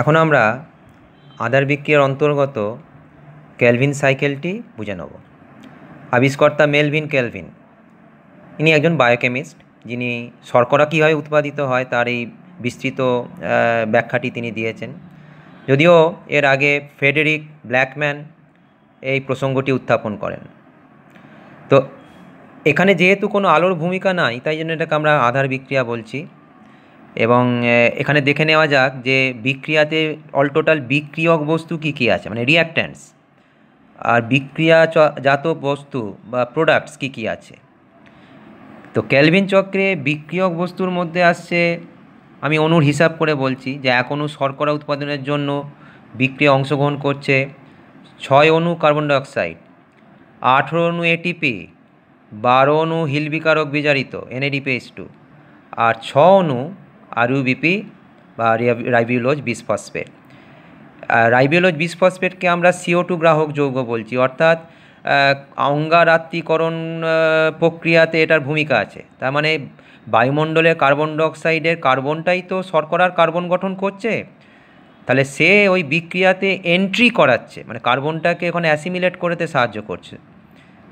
এখন আমরা আদার বিক্রিয়ার অন্তর্গত ক্যালভিন সাইকেলটি বুঝে নেব আবিষ্কর্তা মেলভিন ক্যালভিন ইনি একজন বায়োকেমিস্ট যিনি শর্করা কীভাবে উৎপাদিত হয় তার এই বিস্তৃত ব্যাখ্যাটি তিনি দিয়েছেন যদিও এর আগে ফেডেরিক ব্ল্যাকম্যান এই প্রসঙ্গটি উত্থাপন করেন তো এখানে যেহেতু কোনো আলোর ভূমিকা নাই তাই জন্য এটাকে আমরা আধার বিক্রিয়া বলছি এবং এখানে দেখে নেওয়া যাক যে বিক্রিয়াতে অল টোটাল বিক্রিয়ক বস্তু কী কী আছে মানে রিয়াক্ট্যান্টস আর বিক্রিয়া জাত বস্তু বা প্রোডাক্টস কী কী আছে তো ক্যালভিন চক্রে বিক্রিয়ক বস্তুর মধ্যে আসছে আমি অনুর হিসাব করে বলছি যে এক অনু শর্করা উৎপাদনের জন্য বিক্রিয়া অংশগ্রহণ করছে ছয় অনু কার্বন ডাইঅক্সাইড আঠেরো অনু এটিপি বারো অনু হিল বিকারক বিজারিত এনএডিপিএস টু আর ছ অনু আরইউবিপি বা ribulose bis phosphate ribulose bis ফসফেটকে আমরা সিও টু গ্রাহক যৌগ বলছি অর্থাৎ অঙ্গারাত্রিকরণ প্রক্রিয়াতে এটার ভূমিকা আছে তার মানে বায়ুমণ্ডলে কার্বন ডাইঅক্সাইডের কার্বনটাই তো শর্করার কার্বন গঠন করছে তাহলে সে ওই বিক্রিয়াতে এন্ট্রি করাচ্ছে মানে কার্বনটাকে ওখানে অ্যাসিমিলেট করতে সাহায্য করছে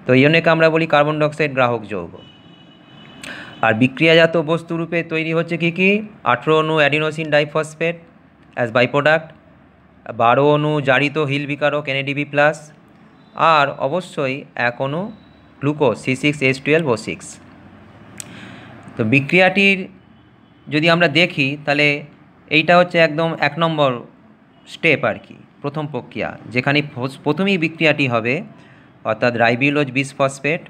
তো এই জন্যকে আমরা বলি কার্বন ডাইঅক্সাইড গ্রাহক যৌগ আর বিক্রিয়াজাত বস্তুরূপে তৈরি হচ্ছে কি কি আঠেরো অনু adenosine diphosphate as by product বারো অনু জারিত হিল বিকারক এনএডিবি প্লাস আর অবশ্যই এক অনু glucose C six H twelve O six তো বিক্রিয়াটির যদি আমরা দেখি তাহলে এইটা হচ্ছে একদম এক নম্বর স্টেপ আর কি প্রথম প্রক্রিয়া যেখানে প্রথমেই বিক্রিয়াটি হবে অর্থাৎ রাইবিলোজ বিস ফসফেট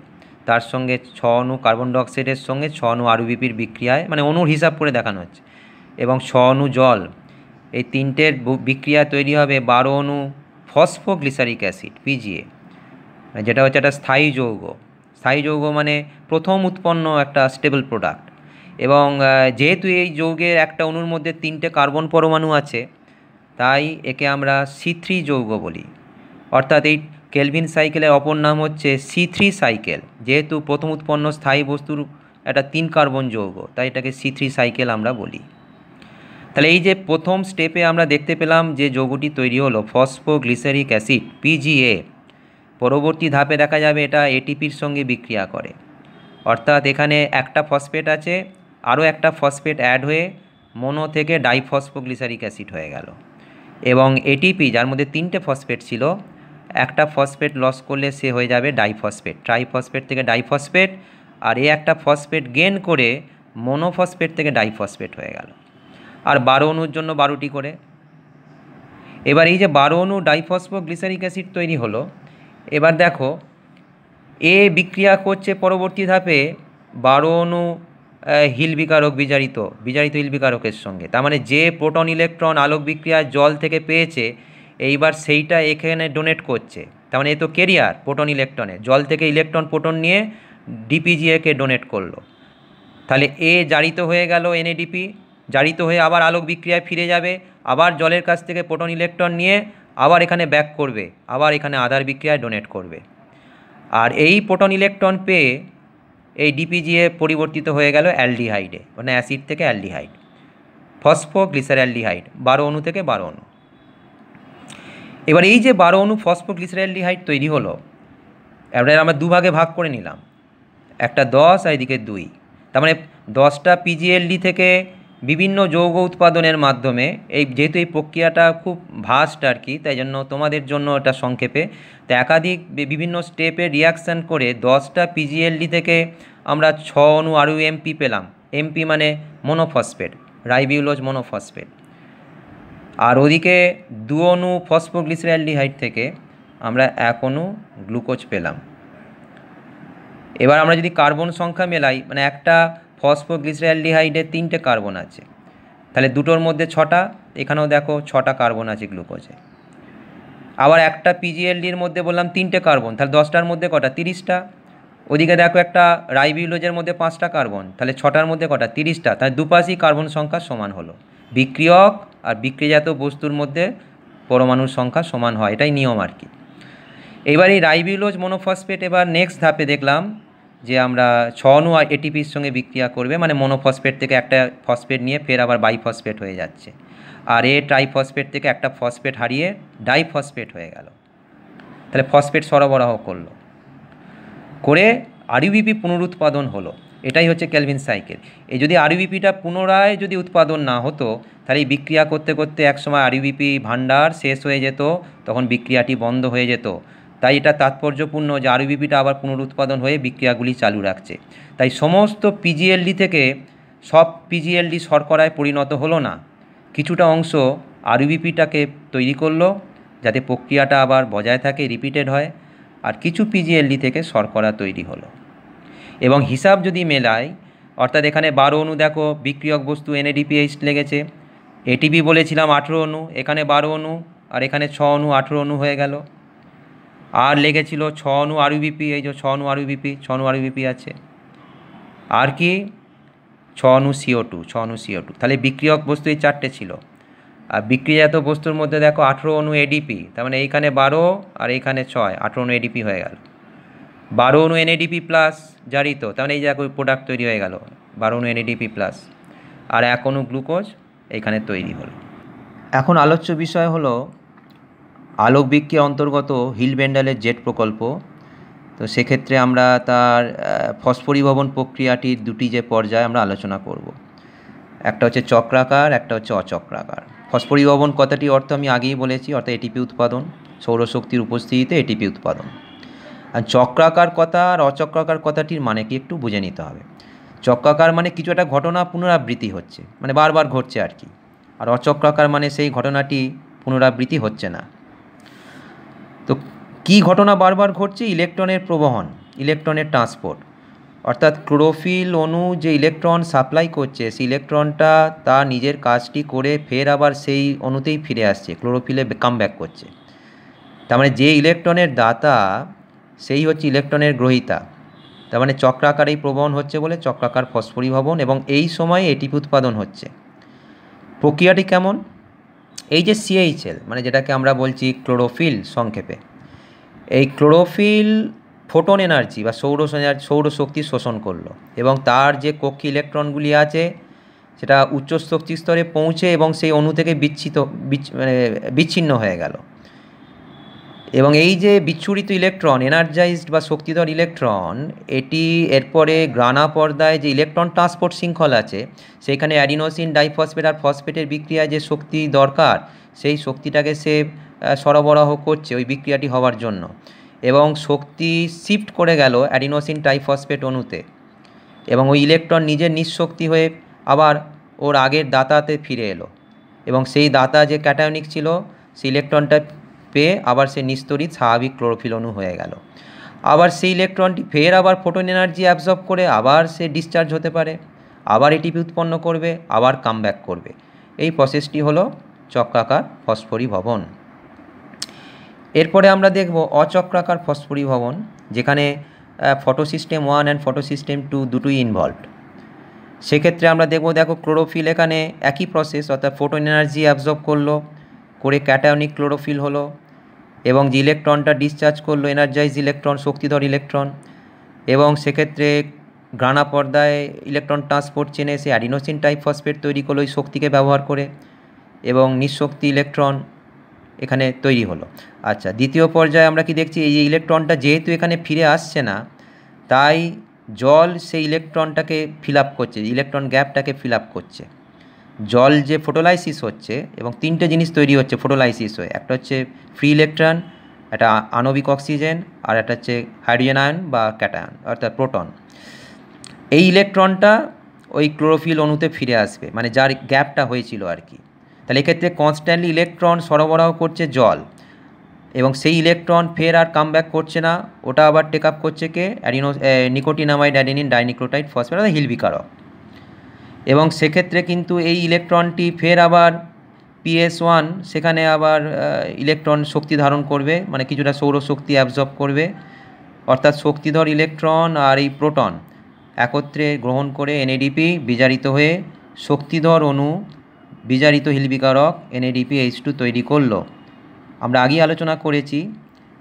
তার সঙ্গে ছ অণু কার্বন ডাইঅক্সাইডের সঙ্গে ছ অণু বিপির বিক্রিয়ায় মানে অণুর হিসাব করে দেখানো হচ্ছে এবং ছ অণু জল এই তিনটের বিক্রিয়া তৈরি হবে বারো অণু ফসফোগ্লিসারিক অ্যাসিড পিজিএ যেটা হচ্ছে একটা স্থায়ী যৌগ স্থায়ী যৌগ মানে প্রথম উৎপন্ন একটা স্টেবল প্রোডাক্ট এবং যেহেতু এই যৌগের একটা অণুর মধ্যে তিনটে কার্বন পরমাণু আছে তাই একে আমরা সি থ্রি যৌগ বলি অর্থাৎ এই কেলভিন সাইকেলের অপর নাম হচ্ছে সি থ্রি সাইকেল যেহেতু প্রথম উৎপন্ন স্থায়ী বস্তুর একটা তিন কার্বন যৌগ তাই এটাকে সি থ্রি সাইকেল আমরা বলি তাহলে এই যে প্রথম স্টেপে আমরা দেখতে পেলাম যে যৌগটি তৈরি হলো ফসফোগ্লিসারিক অ্যাসিড পিজিএ পরবর্তী ধাপে দেখা যাবে এটা এটিপির সঙ্গে বিক্রিয়া করে অর্থাৎ এখানে একটা ফসফেট আছে আরও একটা ফসফেট অ্যাড হয়ে মনো থেকে ডাইফসফোগ্লিসারিক অ্যাসিড হয়ে গেল এবং এটিপি যার মধ্যে তিনটে ফসফেট ছিল একটা ফসফেট লস করলে সে হয়ে যাবে ডাইফসফেট ট্রাইফসফেট থেকে ডাইফসফেট আর এ একটা ফসফেট গেন করে মনোফসফেট থেকে ডাইফসফেট হয়ে গেল আর বারো অণুর জন্য বারোটি করে এবার এই যে বারো অণু গ্লিসারিক অ্যাসিড তৈরি হলো এবার দেখো এ বিক্রিয়া করছে পরবর্তী ধাপে বারো অণু হিল বিকারক বিজারিত বিজারিত হিল বিকারকের সঙ্গে তার মানে যে প্রোটন ইলেকট্রন আলোক বিক্রিয়া জল থেকে পেয়েছে এইবার সেইটা এখানে ডোনেট করছে তার মানে এ তো কেরিয়ার প্রোটন ইলেকট্রনে জল থেকে ইলেকট্রন প্রোটন নিয়ে ডিপিজিএকে ডোনেট করলো তাহলে এ জারিত হয়ে গেল এনএডিপি জারিত হয়ে আবার আলোক বিক্রিয়ায় ফিরে যাবে আবার জলের কাছ থেকে প্রোটন ইলেকট্রন নিয়ে আবার এখানে ব্যাক করবে আবার এখানে আধার বিক্রিয়ায় ডোনেট করবে আর এই প্রোটন ইলেকট্রন পেয়ে এই ডিপিজিএ পরিবর্তিত হয়ে গেল অ্যালডিহাইডে মানে অ্যাসিড থেকে অ্যালডিহাইড গ্লিসার অ্যালডিহাইড বারো অণু থেকে বারো অণু এবার এই যে বারো অনু ফসফোগ্লিসারাইলডিহাইড তৈরি হলো এবারে আমরা দুভাগে ভাগ করে নিলাম একটা দশ আর এদিকে দুই তার মানে দশটা পিজিএলডি থেকে বিভিন্ন যৌগ উৎপাদনের মাধ্যমে এই যেহেতু এই প্রক্রিয়াটা খুব ভাস্ট আর কি তাই জন্য তোমাদের জন্য এটা সংক্ষেপে তো একাধিক বিভিন্ন স্টেপে রিয়াকশান করে দশটা পিজিএলডি থেকে আমরা ছ অনু আরও এমপি পেলাম এমপি মানে মনোফসফেট রাইবিউলোজ মনোফসফেট আর ওদিকে দু অণু ফসফোগ্লিসারালডিহাইড থেকে আমরা এক অনু গ্লুকোজ পেলাম এবার আমরা যদি কার্বন সংখ্যা মেলাই মানে একটা ফসফোগ্লিসারালডিহাইডে তিনটে কার্বন আছে তাহলে দুটোর মধ্যে ছটা এখানেও দেখো ছটা কার্বন আছে গ্লুকোজে আবার একটা পিজিএলডির মধ্যে বললাম তিনটে কার্বন তাহলে দশটার মধ্যে কটা তিরিশটা ওদিকে দেখো একটা রাইবিউলোজের মধ্যে পাঁচটা কার্বন তাহলে ছটার মধ্যে কটা তিরিশটা তাহলে দুপাশেই কার্বন সংখ্যা সমান হলো বিক্রিয়ক আর বিক্রিজাত বস্তুর মধ্যে পরমাণুর সংখ্যা সমান হয় এটাই নিয়ম আর কি এবার এই রাইবিউলোজ মনোফসফেট এবার নেক্সট ধাপে দেখলাম যে আমরা ছনু আর এটিপির সঙ্গে বিক্রিয়া করবে মানে মনোফসফেট থেকে একটা ফসফেট নিয়ে ফের আবার বাইফসফেট হয়ে যাচ্ছে আর এ ট্রাইফসফেট থেকে একটা ফসফেট হারিয়ে ডাইফসফেট হয়ে গেল তাহলে ফসফেট সরবরাহ করলো করে আরিউবিপি পুনরুৎপাদন হলো এটাই হচ্ছে ক্যালভিন সাইকেল এই যদি আরইউবিপিটা পুনরায় যদি উৎপাদন না হতো তাহলে এই বিক্রিয়া করতে করতে একসময় আরইউবিপি ভাণ্ডার শেষ হয়ে যেত তখন বিক্রিয়াটি বন্ধ হয়ে যেত তাই এটা তাৎপর্যপূর্ণ যে আরইউবিপিটা আবার পুনরুৎপাদন হয়ে বিক্রিয়াগুলি চালু রাখছে তাই সমস্ত পিজিএলডি থেকে সব পিজিএলডি শর্করায় পরিণত হলো না কিছুটা অংশ আরইউবিপিটাকে তৈরি করলো যাতে প্রক্রিয়াটা আবার বজায় থাকে রিপিটেড হয় আর কিছু পিজিএলডি থেকে শর্করা তৈরি হলো এবং হিসাব যদি মেলায় অর্থাৎ এখানে বারো অণু দেখো বিক্রিয়ক বস্তু এনএডিপিএইচ লেগেছে এটিপি বলেছিলাম আঠেরো অণু এখানে বারো অণু আর এখানে ছ অণু আঠেরো অণু হয়ে গেল আর লেগেছিল ছ অণু ইউবিপি এই যে ছ আর ইউবিপি ছ আর ইউবিপি আছে আর কি ছ অনু সিও টু ছ অনু সিও টু তাহলে বিক্রিয়ক বস্তু এই চারটে ছিল আর বিক্রিজাত বস্তুর মধ্যে দেখো আঠেরো অণু এডিপি তার মানে এইখানে বারো আর এইখানে ছয় আঠেরো অণু এডিপি হয়ে গেল বারো অনু এনএডিপি প্লাস জারিত তাহলে মানে এই দেখো প্রোডাক্ট তৈরি হয়ে গেল বারো অনু এনএডিপি প্লাস আর এক অনু গ্লুকোজ এখানে তৈরি হলো এখন আলোচ্য বিষয় হলো আলোক বিক্রিয়া অন্তর্গত হিল বেন্ডালের জেট প্রকল্প তো সেক্ষেত্রে আমরা তার ফসফরিভবন প্রক্রিয়াটির দুটি যে পর্যায়ে আমরা আলোচনা করব একটা হচ্ছে চক্রাকার একটা হচ্ছে অচক্রাকার ফসফরিভবন কথাটি অর্থ আমি আগেই বলেছি অর্থাৎ এটিপি উৎপাদন সৌরশক্তির উপস্থিতিতে এটিপি উৎপাদন আর চক্রাকার কথা আর অচক্রাকার কথাটির মানে কি একটু বুঝে নিতে হবে চক্রাকার মানে কিছু একটা ঘটনা পুনরাবৃত্তি হচ্ছে মানে বারবার ঘটছে আর কি আর অচক্রাকার মানে সেই ঘটনাটি পুনরাবৃত্তি হচ্ছে না তো কি ঘটনা বারবার ঘটছে ইলেকট্রনের প্রবহন ইলেকট্রনের ট্রান্সপোর্ট অর্থাৎ ক্লোরোফিল অণু যে ইলেকট্রন সাপ্লাই করছে সেই ইলেকট্রনটা তার নিজের কাজটি করে ফের আবার সেই অণুতেই ফিরে আসছে ক্লোরোফিলে কাম ব্যাক করছে তার মানে যে ইলেকট্রনের দাতা সেই হচ্ছে ইলেকট্রনের গ্রহিতা তার মানে চক্রাকারেই প্রবহন হচ্ছে বলে চক্রাকার ফসফরীভবন এবং এই সময়ে এটিপি উৎপাদন হচ্ছে প্রক্রিয়াটি কেমন এই যে সিএইচএল মানে যেটাকে আমরা বলছি ক্লোরোফিল সংক্ষেপে এই ক্লোরোফিল ফোটন এনার্জি বা সৌর সৌরশক্তি শোষণ করলো এবং তার যে কক্ষী ইলেকট্রনগুলি আছে সেটা উচ্চ শক্তি স্তরে পৌঁছে এবং সেই অণু থেকে বিচ্ছিত মানে বিচ্ছিন্ন হয়ে গেল এবং এই যে বিচ্ছুরিত ইলেকট্রন এনার্জাইজড বা শক্তিধর ইলেকট্রন এটি এরপরে গ্রানা পর্দায় যে ইলেকট্রন ট্রান্সপোর্ট শৃঙ্খল আছে সেখানে অ্যাডিনোসিন ডাইফসফেট আর ফসফেটের বিক্রিয়ায় যে শক্তি দরকার সেই শক্তিটাকে সে সরবরাহ করছে ওই বিক্রিয়াটি হওয়ার জন্য এবং শক্তি শিফট করে গেল অ্যাডিনোসিন টাইফসফেট অণুতে এবং ওই ইলেকট্রন নিজের নিঃশক্তি হয়ে আবার ওর আগের দাতাতে ফিরে এলো এবং সেই দাতা যে ক্যাটায়নিক ছিল সেই ইলেকট্রনটা পেয়ে আবার সে নিস্তরিত স্বাভাবিক ক্লোরোফিল হয়ে গেল আবার সেই ইলেকট্রনটি ফের আবার ফোটন এনার্জি অ্যাবজর্ব করে আবার সে ডিসচার্জ হতে পারে আবার এটিপি উৎপন্ন করবে আবার কামব্যাক করবে এই প্রসেসটি হলো চক্রাকার ফসফরি ভবন এরপরে আমরা দেখব অচক্রাকার ফসফরি ভবন যেখানে photosystem one and photosystem two দুটোই ইনভলভড সেক্ষেত্রে আমরা দেখব দেখো ক্লোরোফিল এখানে একই প্রসেস অর্থাৎ ফোটন এনার্জি অ্যাবজর্ব করলো করে ক্যাটায়নিক ক্লোরোফিল হলো এবং যে ইলেকট্রনটা ডিসচার্জ করলো এনার্জাইজ ইলেকট্রন শক্তিধর ইলেকট্রন এবং সেক্ষেত্রে গ্রানা পর্দায় ইলেকট্রন ট্রান্সপোর্ট চেনে সে অ্যাডিনোসিন টাইপ ফসফেট তৈরি করলো ওই শক্তিকে ব্যবহার করে এবং নিঃশক্তি ইলেকট্রন এখানে তৈরি হলো আচ্ছা দ্বিতীয় পর্যায়ে আমরা কি দেখছি এই ইলেকট্রনটা যেহেতু এখানে ফিরে আসছে না তাই জল সেই ইলেকট্রনটাকে ফিল করছে ইলেকট্রন গ্যাপটাকে ফিল করছে জল যে ফোটোলাইসিস হচ্ছে এবং তিনটে জিনিস তৈরি হচ্ছে ফোটোলাইসিস হয়ে একটা হচ্ছে ফ্রি ইলেকট্রন একটা আণবিক অক্সিজেন আর একটা হচ্ছে হাইড্রোজেন আয়ন বা ক্যাটায়ন অর্থাৎ প্রোটন এই ইলেকট্রনটা ওই ক্লোরোফিল অণুতে ফিরে আসবে মানে যার গ্যাপটা হয়েছিল আর কি তাহলে এক্ষেত্রে কনস্ট্যান্টলি ইলেকট্রন সরবরাহ করছে জল এবং সেই ইলেকট্রন ফের আর কাম করছে না ওটা আবার টেক আপ করছে কে adeno nicotinamide adenine dinucleotide phosphate অর্থাৎ হিলবিকারক এবং সেক্ষেত্রে কিন্তু এই ইলেকট্রনটি ফের আবার পিএস ওয়ান সেখানে আবার ইলেকট্রন শক্তি ধারণ করবে মানে কিছুটা সৌরশক্তি অ্যাবজর্ব করবে অর্থাৎ শক্তিধর ইলেকট্রন আর এই প্রোটন একত্রে গ্রহণ করে এনএডিপি বিজারিত হয়ে শক্তিধর অনু বিজারিত হিলবিকারক এনএডিপি এইচ টু তৈরি করলো আমরা আগেই আলোচনা করেছি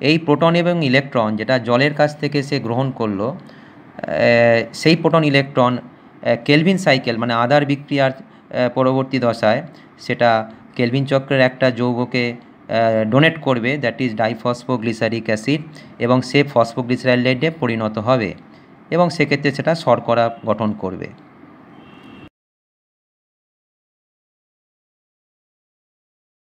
এই প্রোটন এবং ইলেকট্রন যেটা জলের কাছ থেকে সে গ্রহণ করলো সেই প্রোটন ইলেকট্রন কেলভিন সাইকেল মানে আদার বিক্রিয়ার পরবর্তী দশায় সেটা কেলভিন চক্রের একটা যৌগকে ডোনেট করবে দ্যাট ইজ ডাইফসফোগ্লিসারিক অ্যাসিড এবং সে ফসফোগ্লিসারাইলেডে পরিণত হবে এবং সেক্ষেত্রে সেটা শর্করা গঠন করবে